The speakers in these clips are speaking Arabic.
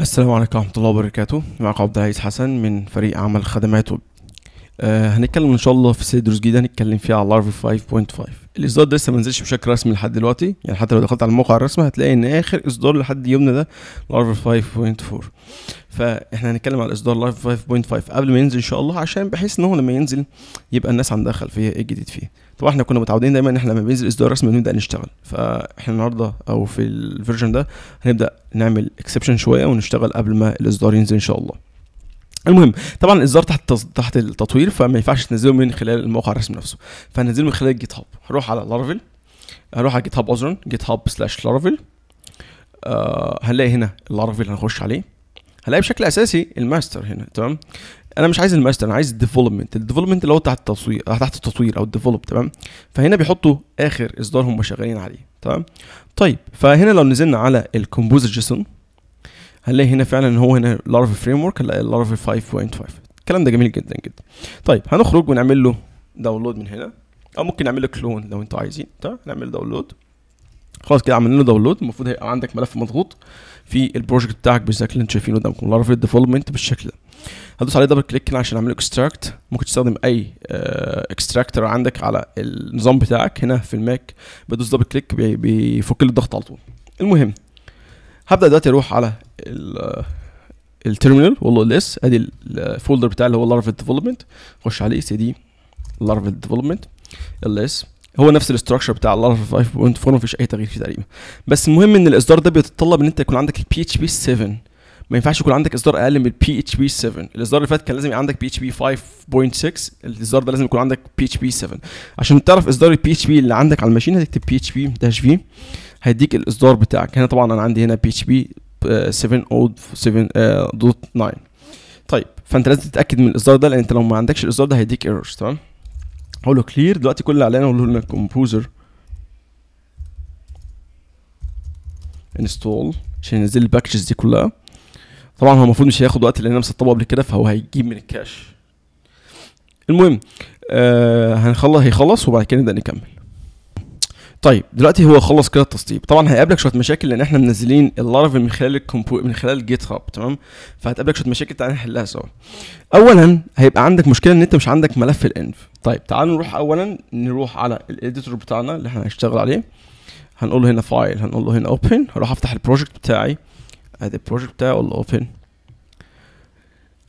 السلام عليكم ورحمة الله وبركاته معكم عبد العزيز حسن من فريق عمل خدمات آه هنتكلم ان شاء الله في سيد دروس جديده هنتكلم فيها على لارفي 5.5 الاصدار ده لسه ما نزلش بشكل رسمي لحد دلوقتي يعني حتى لو دخلت على الموقع الرسمي هتلاقي ان اخر اصدار لحد يومنا ده لارفي 5.4 فاحنا هنتكلم على اصدار لارفي 5.5 قبل ما ينزل ان شاء الله عشان بحيث ان هو لما ينزل يبقى الناس عندها خلفيه ايه الجديد فيه طبعا احنا كنا متعودين دايما ان احنا لما بينزل اصدار رسمي بنبدا نشتغل فاحنا النهارده او في الفيرجن ده هنبدا نعمل اكسبشن شويه ونشتغل قبل ما الاصدار ينزل ان شاء الله المهم طبعا الاصدار تحت تحت التطوير فما ينفعش تنزله من خلال الموقع الرسمي نفسه فهنزله من خلال جيت هاب هروح على لارفل هروح على جيت هاب اذرن جيت هاب سلاش لارفل آه هنلاقي هنا لارفل هنخش عليه هلاقي بشكل اساسي الماستر هنا تمام انا مش عايز الماستر انا عايز الديفلوبمنت الديفلوبمنت اللي هو تحت التصوير آه، تحت التطوير او الديفلوب تمام فهنا بيحطوا اخر اصدار هم شغالين عليه تمام طيب فهنا لو نزلنا على الكومبوزر جيسون هنلاقي هنا فعلا ان هو هنا لارف فريم ورك هنلاقي لارف 5.5 الكلام ده جميل جدا جدا طيب هنخرج ونعمل له داونلود من هنا او ممكن نعمل له كلون لو انتوا عايزين طيب نعمل داونلود خلاص كده عملنا له داونلود المفروض هيبقى عندك ملف مضغوط في البروجكت بتاعك بالشكل اللي انتوا شايفينه قدامكم لارف ديفلوبمنت بالشكل ده هدوس عليه دبل كليك هنا عشان اعمل اكستراكت ممكن تستخدم اي اكستراكتر آه، عندك على النظام بتاعك هنا في الماك بدوس دبل كليك بيفك لي الضغط على طول المهم هبدا دلوقتي اروح على التيرمينال والله الاس ادي الفولدر بتاعي اللي هو لارفل ديفلوبمنت خش عليه سي دي لارفل ديفلوبمنت الاس هو نفس الاستراكشر بتاع لارفل 5.4 مفيش اي تغيير فيه تقريبا بس المهم ان الاصدار ده بيتطلب ان انت يكون عندك البي اتش بي 7 ما ينفعش يكون عندك اصدار اقل من البي اتش بي 7 الاصدار اللي فات كان لازم يبقى عندك بي اتش بي 5.6 الاصدار ده لازم يكون عندك بي اتش بي 7 عشان تعرف اصدار البي اتش بي اللي عندك على الماشين هتكتب بي اتش بي داش في هيديك الاصدار بتاعك هنا طبعا انا عندي هنا بي اتش بي 7.0.9 uh, طيب فانت لازم تتاكد من الاصدار ده لان انت لو ما عندكش الاصدار ده هيديك ايرورز تمام هقول له كلير دلوقتي كل اللي علينا هقول له كومبوزر انستول عشان ينزل الباكجز دي كلها طبعا هو المفروض مش هياخد وقت لان انا مسطبه قبل كده فهو هيجيب من الكاش المهم آه هنخلص هيخلص وبعد كده نبدا نكمل طيب دلوقتي هو خلص كده التسطيب طبعا هيقابلك شويه مشاكل لان احنا منزلين اللارفل من خلال الكمبو من خلال جيت هاب تمام فهتقابلك شويه مشاكل تعالى نحلها سوا اولا هيبقى عندك مشكله ان انت مش عندك ملف الانف طيب تعالوا نروح اولا نروح على الاديتور بتاعنا اللي احنا هنشتغل عليه هنقول له هنا فايل هنقول له هنا اوبن هروح افتح البروجكت بتاعي ادي البروجكت بتاعي اقول له اوبن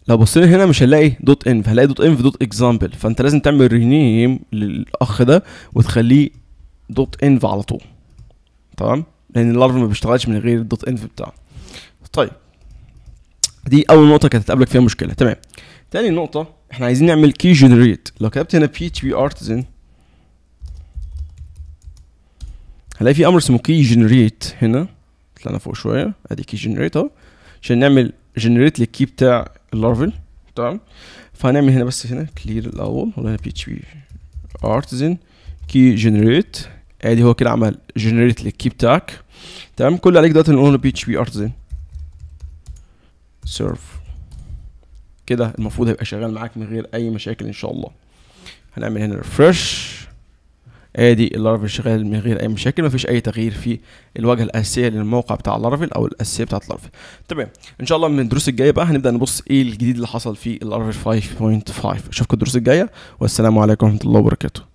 لو بصينا هنا مش هنلاقي دوت انف هنلاقي دوت انف دوت اكزامبل فانت لازم تعمل رينيم للاخ ده وتخليه دوت انف على طول تمام لان اللارف ما بيشتغلش من غير الدوت انف بتاعه طيب دي اول نقطه كانت هتقابلك فيها مشكله تمام تاني نقطه احنا عايزين نعمل كي جنريت لو كتبت هنا بي تي بي ارتزن هلاقي في امر اسمه كي جنريت هنا طلعنا فوق شويه ادي كي جنريت اهو عشان نعمل جنريت للكي بتاع اللارفل تمام فهنعمل هنا بس هنا كلير الاول ولا بي تي بي ارتزن كي جنريت ادي هو كده عمل جنريت للكي بتاعك تمام كل اللي عليك دلوقتي نقول له بي اتش بي ارتزن سيرف كده المفروض هيبقى شغال معاك من غير اي مشاكل ان شاء الله هنعمل هنا ريفرش ادي اللارفل شغال من غير اي مشاكل مفيش اي تغيير في الواجهه الاساسيه للموقع بتاع اللارفل او الاساسيه بتاعت اللارفل تمام ان شاء الله من الدروس الجايه بقى هنبدا نبص ايه الجديد اللي حصل في اللارفل 5.5 اشوفكم الدروس الجايه والسلام عليكم ورحمه الله وبركاته